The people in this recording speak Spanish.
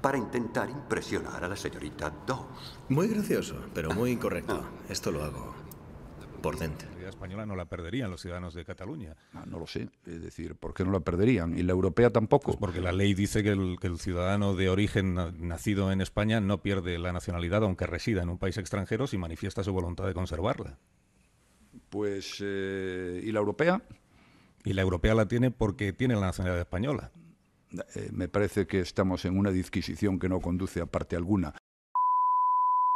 para intentar impresionar a la señorita dos. Muy gracioso, pero muy incorrecto. Esto lo hago por dentro. La ciudadanía española no la perderían los ciudadanos de Cataluña. Ah, no, lo sé. Es decir, ¿por qué no la perderían? Y la europea tampoco. Pues porque la ley dice que el, ciudadano de origen nacido en España no pierde la nacionalidad aunque resida en un país extranjero si manifiesta su voluntad de conservarla. Pues, eh, ¿y la europea? Y la europea la tiene porque tiene la nacionalidad española. Eh, me parece que estamos en una disquisición que no conduce a parte alguna.